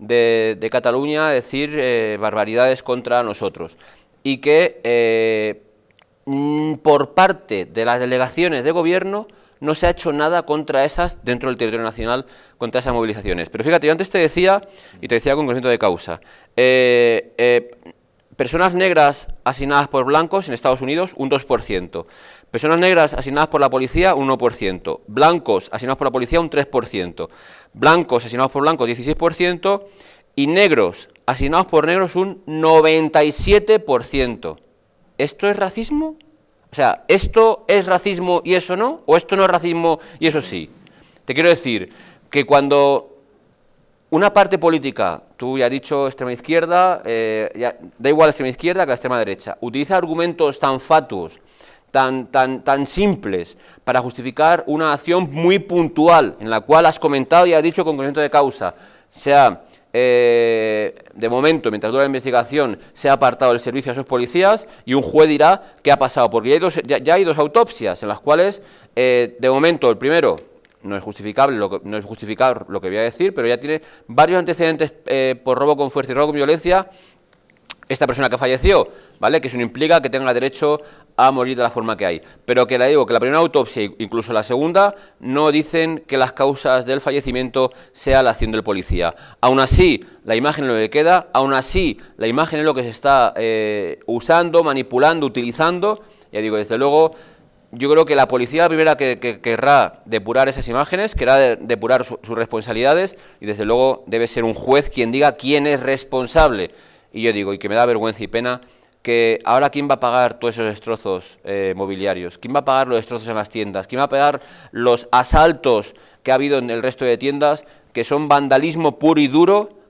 de, Cataluña decir eh, barbaridades contra nosotros y que eh, mm, por parte de las delegaciones de gobierno no se ha hecho nada contra esas dentro del territorio nacional, contra esas movilizaciones. Pero fíjate, yo antes te decía, y te decía con conocimiento de causa, eh, Personas negras asignadas por blancos en Estados Unidos, un 2%. Personas negras asignadas por la policía, un 1%. Blancos asignados por la policía, un 3%. Blancos asignados por blancos, 16%. Y negros asignados por negros, un 97%. ¿Esto es racismo? O sea, ¿esto es racismo y eso no? ¿O esto no es racismo y eso sí? Te quiero decir que cuando una parte política, tú ya has dicho extrema izquierda, eh, da igual la extrema izquierda que la extrema derecha, utiliza argumentos tan fatuos, tan, tan, tan simples, para justificar una acción muy puntual, en la cual has comentado y has dicho con conocimiento de causa, sea eh, de momento, mientras dura la investigación, se ha apartado el servicio a esos policías y un juez dirá qué ha pasado, porque ya hay dos, autopsias en las cuales, eh, de momento, el primero, no es justificable, lo que, no es lo que voy a decir, pero ya tiene varios antecedentes eh, por robo con fuerza y robo con violencia. Esta persona que falleció, ¿vale? Que eso no implica que tenga derecho a morir de la forma que hay. Pero que le digo que la primera autopsia, incluso la segunda, no dicen que las causas del fallecimiento sea la acción del policía. Aún así, la imagen es lo que queda, aún así, la imagen es lo que se está eh, usando, manipulando, utilizando. Ya digo, desde luego, yo creo que la policía la primera que, querrá depurar esas imágenes, querrá depurar sus responsabilidades y desde luego debe ser un juez quien diga quién es responsable. Y yo digo, y que me da vergüenza y pena, que ahora quién va a pagar todos esos destrozos eh, mobiliarios, quién va a pagar los destrozos en las tiendas, quién va a pagar los asaltos que ha habido en el resto de tiendas, que son vandalismo puro y duro